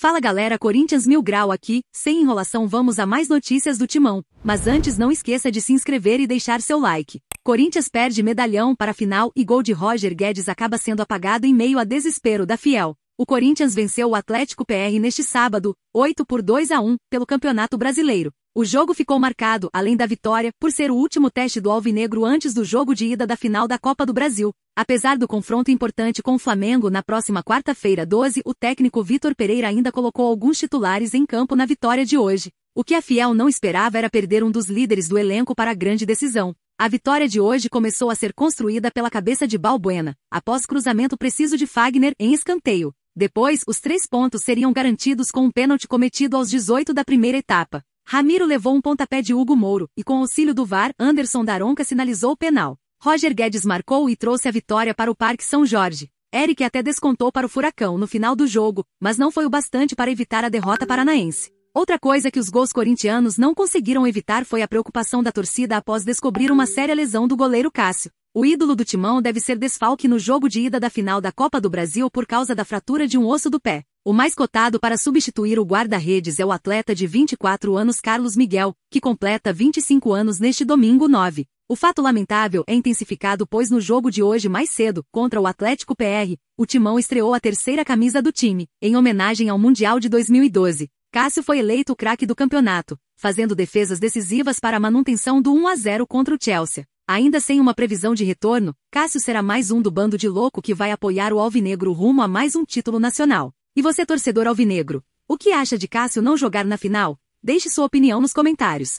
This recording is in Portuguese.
Fala galera Corinthians Mil Grau aqui, sem enrolação vamos a mais notícias do Timão. Mas antes não esqueça de se inscrever e deixar seu like. Corinthians perde medalhão para a final e gol de Roger Guedes acaba sendo apagado em meio a desespero da Fiel. O Corinthians venceu o Atlético PR neste sábado, 8 por 2 a 1, pelo Campeonato Brasileiro. O jogo ficou marcado, além da vitória, por ser o último teste do Alvinegro antes do jogo de ida da final da Copa do Brasil. Apesar do confronto importante com o Flamengo na próxima quarta-feira 12, o técnico Vitor Pereira ainda colocou alguns titulares em campo na vitória de hoje. O que a Fiel não esperava era perder um dos líderes do elenco para a grande decisão. A vitória de hoje começou a ser construída pela cabeça de Balbuena, após cruzamento preciso de Fagner em escanteio. Depois, os três pontos seriam garantidos com um pênalti cometido aos 18 da primeira etapa. Ramiro levou um pontapé de Hugo Mouro, e com auxílio do VAR, Anderson Daronca sinalizou o penal. Roger Guedes marcou e trouxe a vitória para o Parque São Jorge. Eric até descontou para o Furacão no final do jogo, mas não foi o bastante para evitar a derrota paranaense. Outra coisa que os gols corintianos não conseguiram evitar foi a preocupação da torcida após descobrir uma séria lesão do goleiro Cássio. O ídolo do timão deve ser desfalque no jogo de ida da final da Copa do Brasil por causa da fratura de um osso do pé. O mais cotado para substituir o guarda-redes é o atleta de 24 anos Carlos Miguel, que completa 25 anos neste domingo 9. O fato lamentável é intensificado pois no jogo de hoje mais cedo, contra o Atlético PR, o Timão estreou a terceira camisa do time, em homenagem ao Mundial de 2012. Cássio foi eleito o craque do campeonato, fazendo defesas decisivas para a manutenção do 1 a 0 contra o Chelsea. Ainda sem uma previsão de retorno, Cássio será mais um do bando de louco que vai apoiar o Alvinegro rumo a mais um título nacional. E você torcedor alvinegro, o que acha de Cássio não jogar na final? Deixe sua opinião nos comentários.